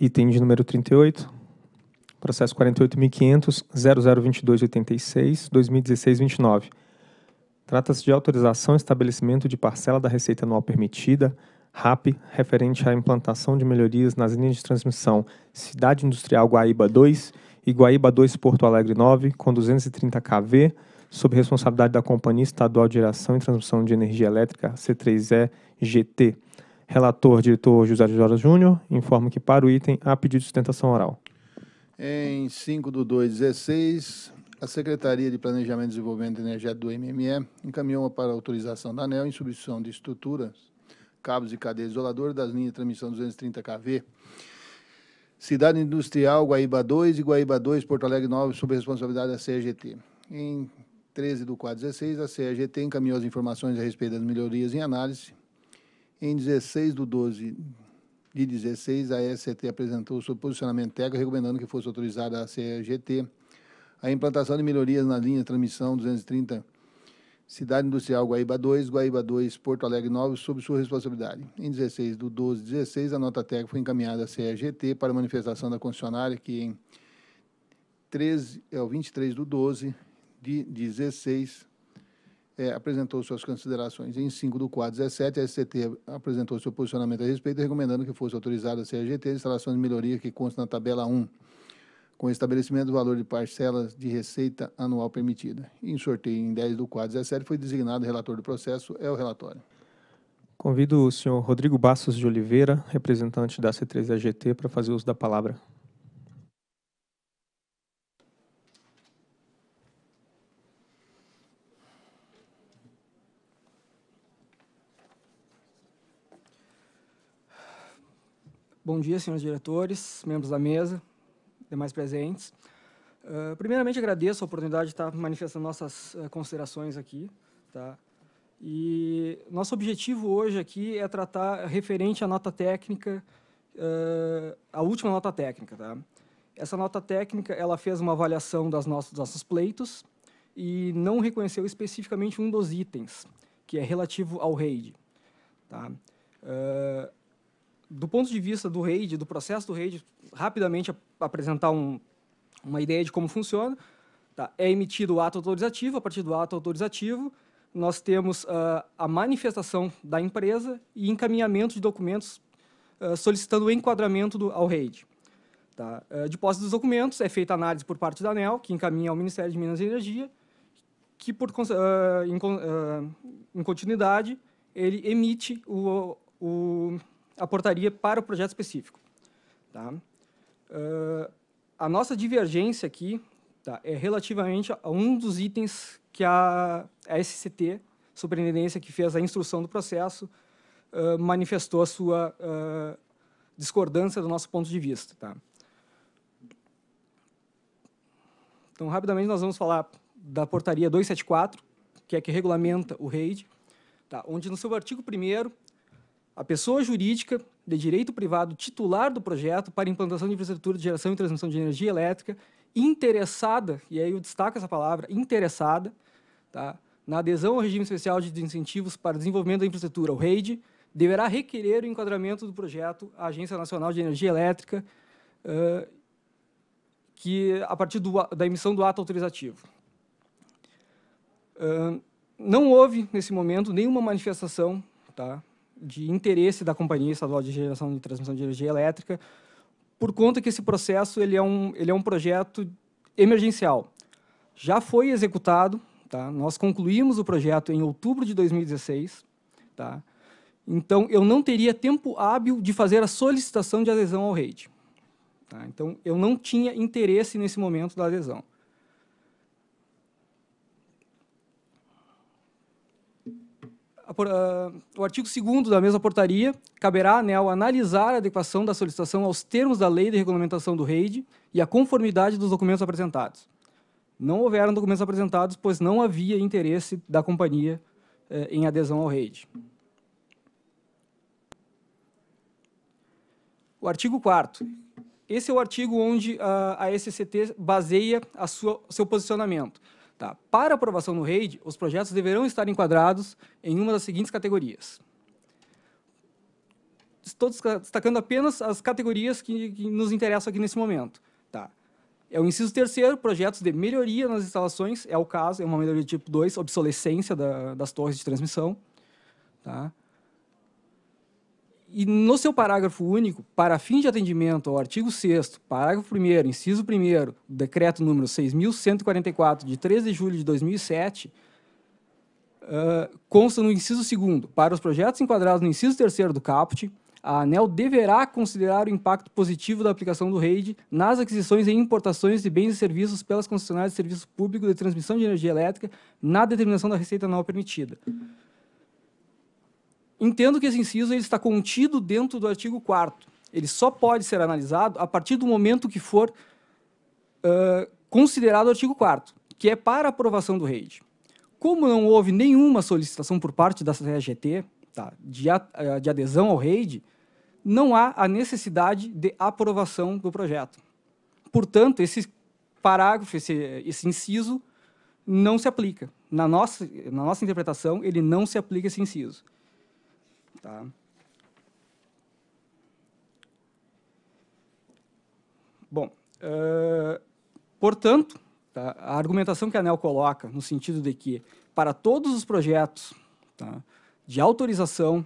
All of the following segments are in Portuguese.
Item de número 38, processo 48.500.0022.86.2016.29. Trata-se de autorização e estabelecimento de parcela da receita anual permitida, RAP, referente à implantação de melhorias nas linhas de transmissão Cidade Industrial Guaíba 2 e Guaíba 2 Porto Alegre 9, com 230 kV, sob responsabilidade da Companhia Estadual de Geração e Transmissão de Energia Elétrica, C3E-GT Relator, diretor José de Jora Júnior, informa que para o item há pedido de sustentação oral. Em 5 de 16, a Secretaria de Planejamento e Desenvolvimento Energético do MME encaminhou para autorização da ANEL em substituição de estruturas, cabos e cadeias isoladoras das linhas de transmissão 230 kV Cidade Industrial, Guaíba 2 e Guaíba 2, Porto Alegre 9, sob responsabilidade da CGT. Em 13 do quadro 16, a CGT encaminhou as informações a respeito das melhorias em análise em 16 de 12 de 16, a SCT apresentou seu posicionamento técnico, recomendando que fosse autorizada a CGT a implantação de melhorias na linha de transmissão 230 Cidade Industrial Guaíba 2, Guaíba 2, Porto Alegre 9, sob sua responsabilidade. Em 16 de 12 de 16, a nota técnica foi encaminhada à CEGT para manifestação da concessionária, que em 13, é, 23 de 12 de 16 é, apresentou suas considerações em 5 do quadro 17, a SCT apresentou seu posicionamento a respeito, recomendando que fosse autorizada a CRGT a instalação de melhoria que consta na tabela 1, com estabelecimento do valor de parcelas de receita anual permitida. Em sorteio em 10 do quadro 17, foi designado relator do processo, é o relatório. Convido o senhor Rodrigo Bastos de Oliveira, representante da C3AGT, para fazer uso da palavra. Bom dia, senhores diretores, membros da mesa, demais presentes. Uh, primeiramente, agradeço a oportunidade de estar manifestando nossas uh, considerações aqui. Tá? E nosso objetivo hoje aqui é tratar referente à nota técnica, uh, a última nota técnica. Tá? Essa nota técnica ela fez uma avaliação das nossas, dos nossos pleitos e não reconheceu especificamente um dos itens, que é relativo ao RAID. Tá? Uh, do ponto de vista do RAID, do processo do RAID, rapidamente apresentar um, uma ideia de como funciona. Tá? É emitido o ato autorizativo, a partir do ato autorizativo, nós temos uh, a manifestação da empresa e encaminhamento de documentos uh, solicitando o enquadramento do, ao RAID. Tá? Uh, de posse dos documentos, é feita análise por parte da ANEL, que encaminha ao Ministério de Minas e Energia, que, por, em, em continuidade, ele emite o, o a portaria para o projeto específico. Tá? Uh, a nossa divergência aqui tá, é relativamente a um dos itens que a, SCT, superintendência que fez a instrução do processo, uh, manifestou a sua uh, discordância do nosso ponto de vista. Tá? Então, rapidamente, nós vamos falar da portaria 274, que é que regulamenta o REID, tá, onde no seu artigo 1 a pessoa jurídica de direito privado titular do projeto para implantação de infraestrutura de geração e transmissão de energia elétrica interessada, e aí eu destaco essa palavra, interessada, tá? na adesão ao regime especial de incentivos para o desenvolvimento da infraestrutura, o REID, deverá requerer o enquadramento do projeto à Agência Nacional de Energia Elétrica, uh, que a partir do, da emissão do ato autorizativo. Uh, não houve, nesse momento, nenhuma manifestação tá, de interesse da Companhia Estadual de Geração e Transmissão de Energia Elétrica, por conta que esse processo ele é um, ele é um projeto emergencial. Já foi executado, tá? nós concluímos o projeto em outubro de 2016, tá? então eu não teria tempo hábil de fazer a solicitação de adesão ao rede. Tá? Então eu não tinha interesse nesse momento da adesão. Ah, o artigo 2 da mesma portaria, caberá né, ao analisar a adequação da solicitação aos termos da lei de regulamentação do REID e a conformidade dos documentos apresentados. Não houveram documentos apresentados, pois não havia interesse da companhia eh, em adesão ao REID. O artigo 4 Esse é o artigo onde a, a SCT baseia a seu posicionamento. Tá. Para aprovação no REID, os projetos deverão estar enquadrados em uma das seguintes categorias. Estou destacando apenas as categorias que, que nos interessam aqui nesse momento. Tá. É o inciso terceiro, projetos de melhoria nas instalações, é o caso, é uma melhoria de tipo 2, obsolescência da, das torres de transmissão. Tá. E no seu parágrafo único, para fim de atendimento ao artigo 6 parágrafo 1 inciso 1 decreto número 6.144, de 13 de julho de 2007, uh, consta no inciso 2 para os projetos enquadrados no inciso 3 do caput, a ANEL deverá considerar o impacto positivo da aplicação do REID nas aquisições e importações de bens e serviços pelas concessionárias de serviço público de transmissão de energia elétrica na determinação da receita anual permitida. Entendo que esse inciso ele está contido dentro do artigo 4 Ele só pode ser analisado a partir do momento que for uh, considerado o artigo 4 que é para aprovação do REID. Como não houve nenhuma solicitação por parte da CGT tá, de, a, de adesão ao REID, não há a necessidade de aprovação do projeto. Portanto, esse parágrafo, esse, esse inciso, não se aplica. Na nossa, na nossa interpretação, ele não se aplica esse inciso. Tá? Bom, uh, portanto, tá, a argumentação que a ANEL coloca no sentido de que para todos os projetos tá, de autorização,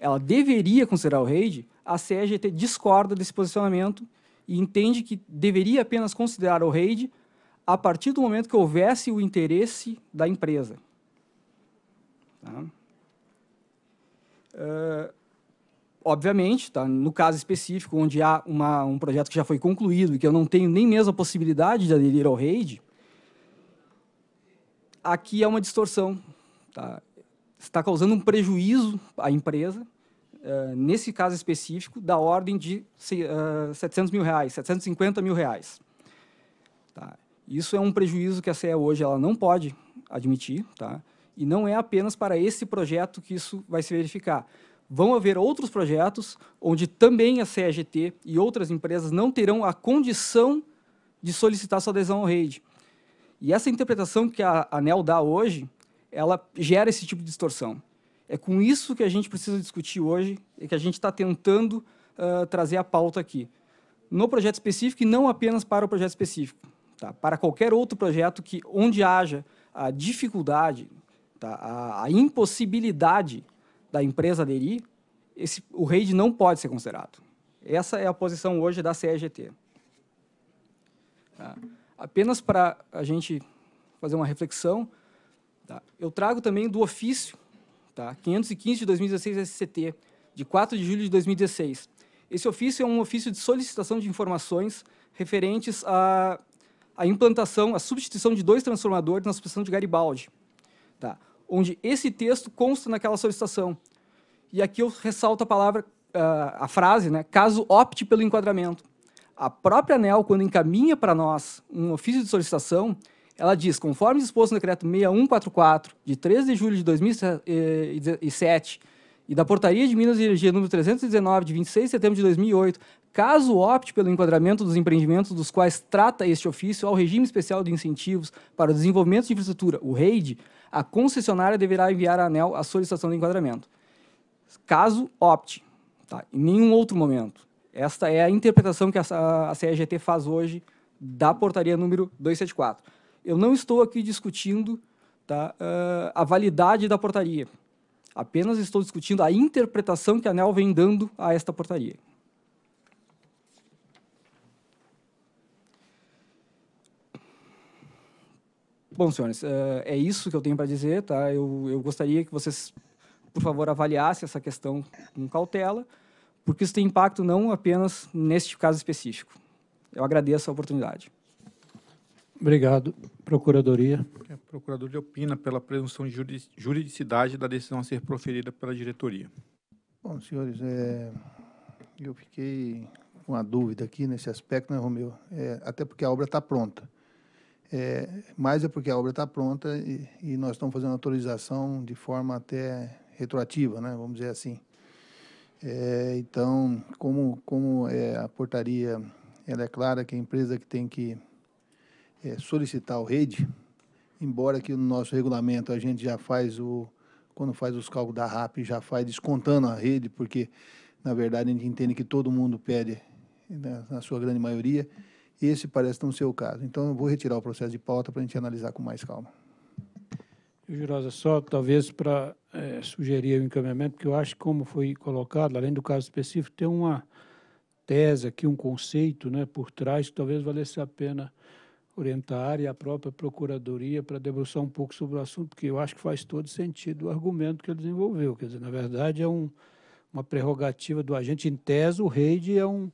ela deveria considerar o RAID, a CEGT discorda desse posicionamento e entende que deveria apenas considerar o RAID a partir do momento que houvesse o interesse da empresa. Tá? Ah, obviamente, tá? no caso específico, onde há uma, um projeto que já foi concluído e que eu não tenho nem mesmo a possibilidade de aderir ao RAID, aqui é uma distorção. Tá? Está causando um prejuízo à empresa, uh, nesse caso específico, da ordem de uh, ah, 700 mil reais, 750 mil reais. Tá? Isso é um prejuízo que a CEA hoje ela não pode admitir. Tá? E não é apenas para esse projeto que isso vai se verificar. Vão haver outros projetos onde também a CEGT e outras empresas não terão a condição de solicitar sua adesão ao REID. E essa interpretação que a ANEL dá hoje, ela gera esse tipo de distorção. É com isso que a gente precisa discutir hoje e que a gente está tentando uh, trazer a pauta aqui. No projeto específico e não apenas para o projeto específico. Tá? Para qualquer outro projeto que, onde haja a dificuldade, tá? a, a impossibilidade da empresa aderir, esse, o RAID não pode ser considerado. Essa é a posição hoje da CEGT. Tá? Apenas para a gente fazer uma reflexão, tá? eu trago também do ofício tá? 515 de 2016 SCT, de 4 de julho de 2016. Esse ofício é um ofício de solicitação de informações referentes à, à implantação, à substituição de dois transformadores na suspensão de Garibaldi. Tá? onde esse texto consta naquela solicitação. E aqui eu ressalto a palavra, ah, a frase, né, caso opte pelo enquadramento. A própria ANEL, quando encaminha para nós um ofício de solicitação, ela diz, conforme disposto no decreto 6144, de 13 de julho de 2007, e da Portaria de Minas e Energia número 319, de 26 de setembro de 2008, caso opte pelo enquadramento dos empreendimentos dos quais trata este ofício ao regime especial de incentivos para o desenvolvimento de infraestrutura, o REID, a concessionária deverá enviar à ANEL a solicitação de enquadramento. Caso opte, tá? em nenhum outro momento. Esta é a interpretação que a, CEGT faz hoje da portaria número 274. Eu não estou aqui discutindo tá, uh, a validade da portaria. Apenas estou discutindo a interpretação que a ANEL vem dando a esta portaria. Bom, senhores, eh, é isso que eu tenho para dizer, tá? Eu, eu gostaria que vocês, por favor, avaliassem essa questão com cautela, porque isso tem impacto não apenas neste caso específico. Eu agradeço a oportunidade. Obrigado. Procuradoria. A Procuradoria opina pela presunção de juridicidade da decisão a ser proferida pela diretoria. Bom, senhores, é, eu fiquei com a dúvida aqui nesse aspecto, né, Romeu? É, até porque a obra está pronta. É, é porque a obra está pronta e, e, nós estamos fazendo autorização de forma até retroativa, né, vamos dizer assim. É, então, como, como é, a portaria ela é clara que a empresa que tem que é, solicitar o rede, embora que no nosso regulamento a gente já faz o, quando faz os cálculos da RAP, já faz descontando a rede, porque, na verdade, a gente entende que todo mundo pede, na, né, na sua grande maioria, esse parece não ser o caso. Então, eu vou retirar o processo de pauta para a gente analisar com mais calma. Jurosa, só talvez para é, sugerir o encaminhamento, porque eu acho que, como foi colocado, além do caso específico, tem uma tese aqui, um conceito né, por trás que talvez valesse a pena orientar e a própria Procuradoria para debruçar um pouco sobre o assunto, porque eu acho que faz todo sentido o argumento que ele desenvolveu. Quer dizer, na verdade, é um, uma prerrogativa do agente. Em tese, o REID é um,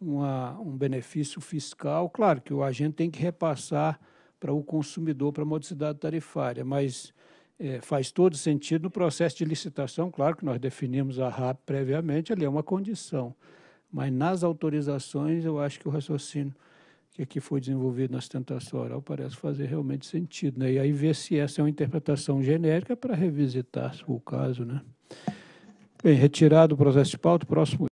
uma, um benefício fiscal. Claro que o agente tem que repassar para o consumidor, para a modicidade tarifária, mas é, faz todo sentido no processo de licitação. Claro que nós definimos a RAP previamente, ali é uma condição. Mas nas autorizações, eu acho que o raciocínio que aqui foi desenvolvido na sustentação oral parece fazer realmente sentido. Né? E aí ver se essa é uma interpretação genérica para revisitar o caso. Né? Bem, retirado o processo de pauta, próximo.